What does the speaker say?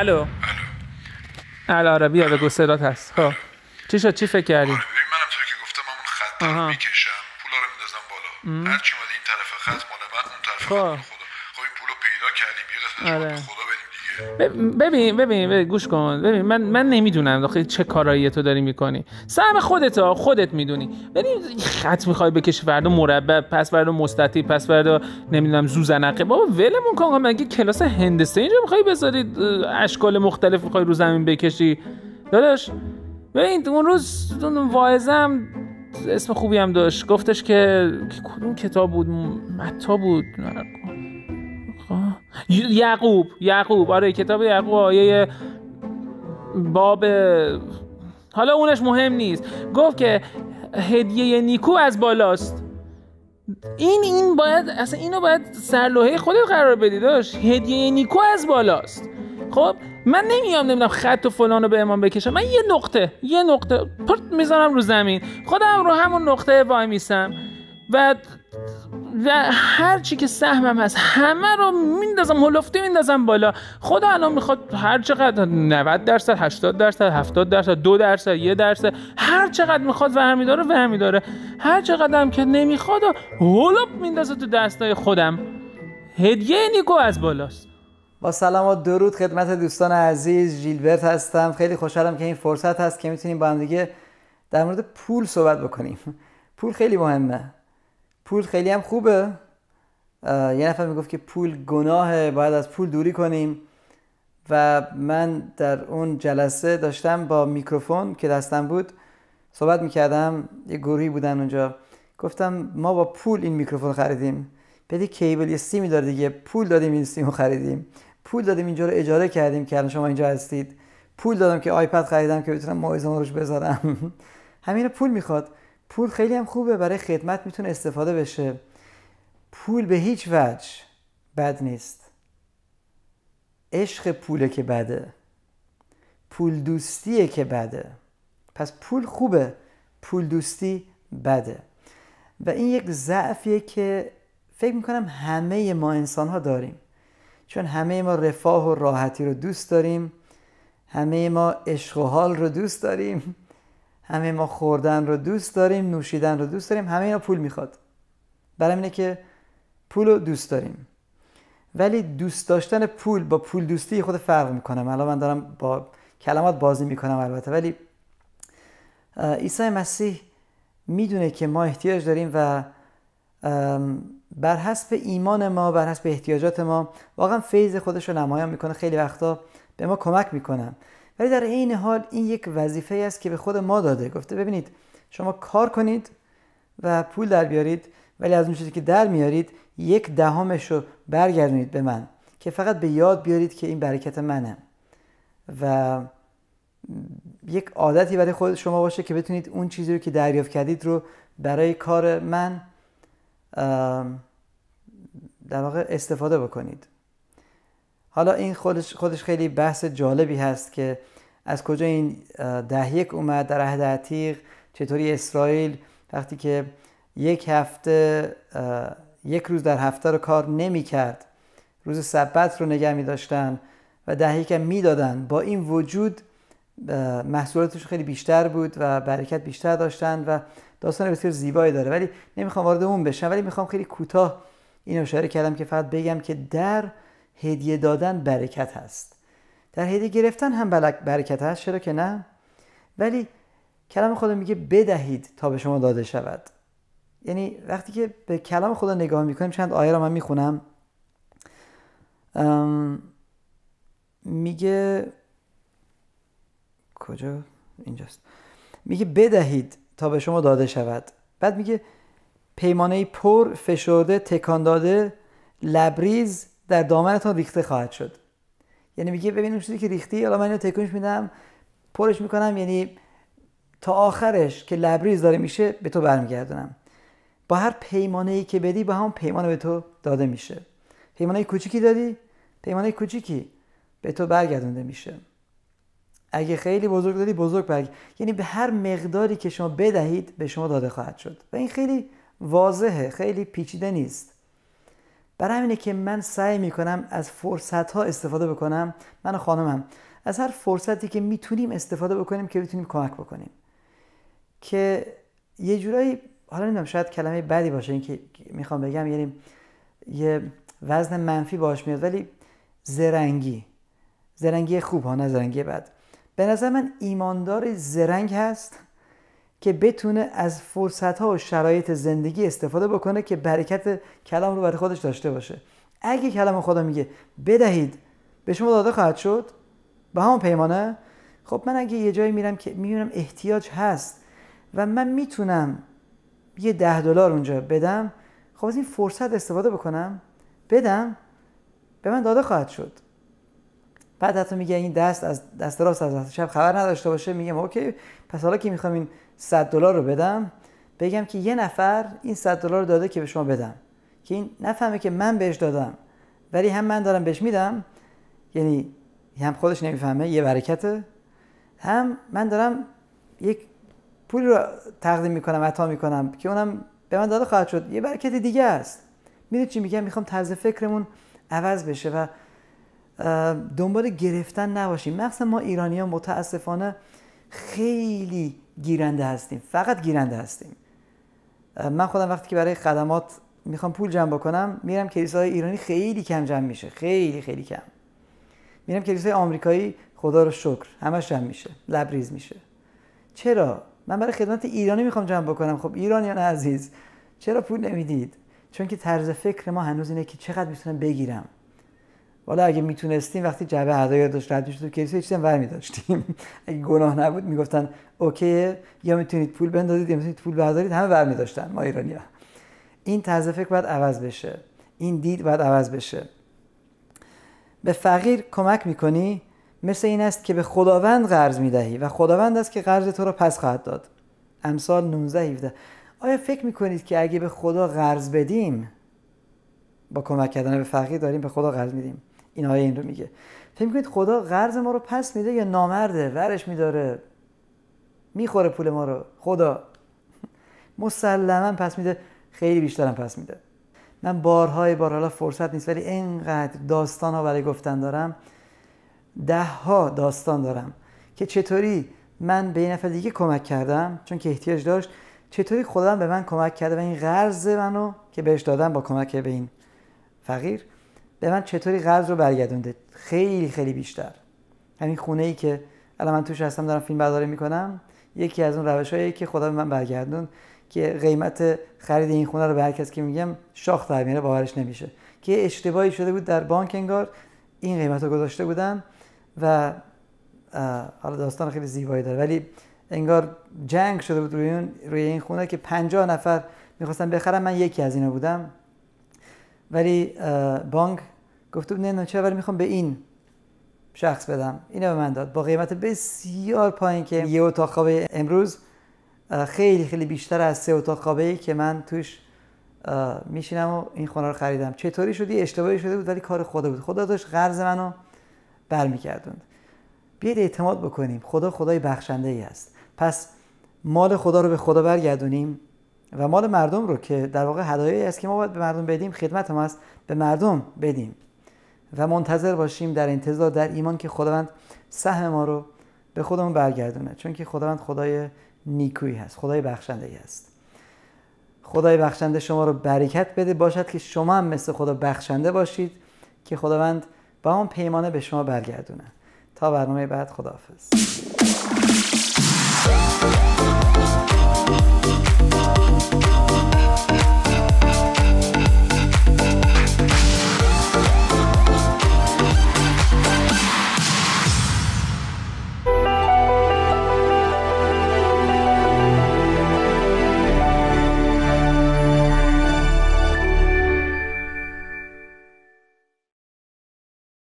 الو الو آره بیا بگو صدات هست خب چی شد چی فکر کردی آره ببین منم که گفتم من اون خط رو میکشم پولا رو میندازم بالا هر چی اومد این طرف خط مال من اون طرف خب خدا خب این پولو پیدا کردیم یه قسمت آره. خدا ببین ببین, ببین، گوش کن ببین من من نمیدونم آخه چه کارایی تو داری میکنی سهم خودت ها خودت میدونی ببین خط میخوای بکشی فردا مربع پس فردا مستطیل پس فردا نمیدونم زوزنقه بابا ولمون کن مگه کلاس هندسه اینجا میخوای بذاری اشکال مختلف میخوای رو زمین بکشی داداش ببین اون روز واعظم اسم خوبی هم داشت گفتش که کدوم کتاب بود متا بود یعقوب یعقوب آره کتاب یعقوب آیه باب حالا اونش مهم نیست گفت که هدیه نیکو از بالاست این این باید اصلا اینو باید سرلوحه خودت قرار بدی داشت هدیه نیکو از بالاست خب من نمیام نمیدونم خط و فلان رو به امام بکشم من یه نقطه یه نقطه پرت میذارم رو زمین خودم رو همون نقطه وای میسم و و هر چی که سهمم هست همه رو میندازم هلفته میندازم بالا خدا الان میخواد هر چقدر 90 درصد 80 درصد 70 درصد 2 درصد 1 درصد هر چقدر میخواد همین داره همین داره هر چقدر که نمیخواد هلوپ میندازه تو دستای خودم هدیه نیکو از بالاست با سلام و درود خدمت دوستان عزیز جیلبرت هستم خیلی خوشحالم که این فرصت هست که میتونیم با هم دیگه در مورد پول صحبت بکنیم پول خیلی مهمه پول خیلی هم خوبه یه نفر میگفت که پول گناهه باید از پول دوری کنیم و من در اون جلسه داشتم با میکروفون که دستم بود صحبت میکردم یه گروهی بودن اونجا گفتم ما با پول این میکروفون خریدیم بدی کیبل یه سیمی داره دیگه پول دادیم این سیمو خریدیم پول دادیم اینجا رو اجاره کردیم که الان شما اینجا هستید پول دادم که آیپد خریدم که بتونم موعظه‌مو روش بذارم همین پول میخواد پول خیلی هم خوبه برای خدمت میتونه استفاده بشه پول به هیچ وجه بد نیست عشق پوله که بده پول دوستیه که بده پس پول خوبه پول دوستی بده و این یک ضعفیه که فکر میکنم همه ما انسان ها داریم چون همه ما رفاه و راحتی رو دوست داریم همه ما عشق و حال رو دوست داریم همه ما خوردن رو دوست داریم نوشیدن رو دوست داریم همه اینا پول میخواد برای اینه که پول رو دوست داریم ولی دوست داشتن پول با پول دوستی خود فرق میکنه الان من دارم با کلمات بازی میکنم البته ولی عیسی مسیح میدونه که ما احتیاج داریم و بر حسب ایمان ما بر حسب احتیاجات ما واقعا فیض خودش رو نمایان میکنه خیلی وقتا به ما کمک میکنه. ولی در عین حال این یک وظیفه است که به خود ما داده گفته ببینید شما کار کنید و پول در بیارید ولی از اون چیزی که در میارید یک دهامش رو برگردونید به من که فقط به یاد بیارید که این برکت منه و یک عادتی برای خود شما باشه که بتونید اون چیزی رو که دریافت کردید رو برای کار من در واقع استفاده بکنید حالا این خودش, خودش خیلی بحث جالبی هست که از کجا این ده یک اومد در عهد عتیق چطوری اسرائیل وقتی که یک هفته یک روز در هفته رو کار نمی کرد روز سبت رو نگه می داشتن و ده یک می دادن. با این وجود محصولاتش خیلی بیشتر بود و برکت بیشتر داشتن و داستان بسیار زیبایی داره ولی نمیخوام وارد اون بشم ولی میخوام خیلی کوتاه این اشاره کردم که فقط بگم که در هدیه دادن برکت هست در هدیه گرفتن هم برکت هست چرا که نه ولی کلام خدا میگه بدهید تا به شما داده شود یعنی وقتی که به کلام خدا نگاه میکنیم چند آیه را من میخونم میگه کجا اینجاست میگه بدهید تا به شما داده شود بعد میگه پیمانه پر فشرده تکان داده لبریز در دامنتون ریخته خواهد شد یعنی میگه ببین چیزی که ریختی حالا من اینو تکونش میدم پرش میکنم یعنی تا آخرش که لبریز داره میشه به تو برمیگردونم با هر پیمانه ای که بدی با هم پیمانه به تو داده میشه پیمانه کوچیکی دادی پیمانه کوچیکی به تو برگردونده میشه اگه خیلی بزرگ دادی بزرگ برگ یعنی به هر مقداری که شما بدهید به شما داده خواهد شد و این خیلی واضحه خیلی پیچیده نیست برای همینه که من سعی میکنم از فرصت ها استفاده بکنم من و خانمم از هر فرصتی که میتونیم استفاده بکنیم که بتونیم کمک بکنیم که یه جورایی حالا نمیدونم شاید کلمه بدی باشه اینکه میخوام بگم یعنی یه وزن منفی باش میاد ولی زرنگی زرنگی خوب ها نه زرنگی بد به نظر من ایماندار زرنگ هست که بتونه از فرصت ها و شرایط زندگی استفاده بکنه که برکت کلام رو برای خودش داشته باشه اگه کلام خدا میگه بدهید به شما داده خواهد شد به همون پیمانه خب من اگه یه جایی میرم که میبینم احتیاج هست و من میتونم یه ده دلار اونجا بدم خب از این فرصت استفاده بکنم بدم به من داده خواهد شد بعد حتی میگه این دست از دست راست از دست شب خبر نداشته باشه میگم اوکی پس حالا که میخوام این 100 دلار رو بدم بگم که یه نفر این 100 دلار رو داده که به شما بدم که این نفهمه که من بهش دادم ولی هم من دارم بهش میدم یعنی هم خودش نمیفهمه یه برکته هم من دارم یک پول رو تقدیم میکنم عطا میکنم که اونم به من داده خواهد شد یه برکت دیگه است میدونی چی میگم میخوام طرز فکرمون عوض بشه و دنبال گرفتن نباشیم مخصوصا ما ایرانی ها متاسفانه خیلی گیرنده هستیم فقط گیرنده هستیم من خودم وقتی که برای خدمات میخوام پول جمع بکنم میرم کلیسای ایرانی خیلی کم جمع میشه خیلی خیلی کم میرم کلیسای آمریکایی خدا رو شکر همش جمع میشه لبریز میشه چرا من برای خدمت ایرانی میخوام جمع بکنم خب ایرانیان عزیز چرا پول نمیدید چون که طرز فکر ما هنوز اینه که چقدر میتونم بگیرم والا اگه میتونستیم وقتی جبه هدایا داشت رد میشد تو کلیسا چیزی برمی داشتیم. اگه گناه نبود میگفتن اوکی یا میتونید پول بندازید یا میتونید پول بردارید همه برمی داشتند. ما ایرانی ها. این طرز فکر باید عوض بشه این دید باید عوض بشه به فقیر کمک میکنی مثل این است که به خداوند قرض میدهی و خداوند است که قرض تو را پس خواهد داد امثال 19 17 آیا فکر میکنید که اگه به خدا قرض بدیم با کمک کردن به فقیر داریم به خدا قرض میدیم آیه این رو میگه فکر میکنید خدا قرض ما رو پس میده یا نامرده ورش میداره میخوره پول ما رو خدا مسلما پس میده خیلی بیشترم پس میده من بارهای بار حالا فرصت نیست ولی اینقدر داستان ها برای گفتن دارم ده ها داستان دارم که چطوری من به این نفر دیگه کمک کردم چون که احتیاج داشت چطوری خودم به من کمک کرده و این قرض منو که بهش دادم با کمک به این فقیر به من چطوری قرض رو برگردونده خیلی خیلی بیشتر همین خونه ای که الان من توش هستم دارم فیلم برداری میکنم یکی از اون روش هایی که خدا به من برگردون که قیمت خرید این خونه رو به هر کس که میگم شاخ در باورش نمیشه که اشتباهی شده بود در بانک انگار این قیمت رو گذاشته بودن و حالا داستان خیلی زیبایی داره ولی انگار جنگ شده بود روی, این خونه که 50 نفر میخواستن بخرم من یکی از اینا بودم ولی بانک گفته نه نه چرا ولی میخوام به این شخص بدم اینو به من داد با قیمت بسیار پایین که یه اتاق خوابه امروز خیلی خیلی بیشتر از سه اتاق خوابه ای که من توش میشینم و این خونه رو خریدم چطوری شدی اشتباهی شده بود ولی کار خدا بود خدا داشت قرض منو برمیگردوند بیاید اعتماد بکنیم خدا خدای بخشنده ای است پس مال خدا رو به خدا برگردونیم و مال مردم رو که در واقع هدایایی است که ما باید به مردم بدیم خدمت هم به مردم بدیم و منتظر باشیم در انتظار در ایمان که خداوند سهم ما رو به خودمون برگردونه چون که خداوند خدای نیکویی هست خدای بخشنده ای خدای بخشنده شما رو برکت بده باشد که شما هم مثل خدا بخشنده باشید که خداوند با اون پیمانه به شما برگردونه تا برنامه بعد خداحافظ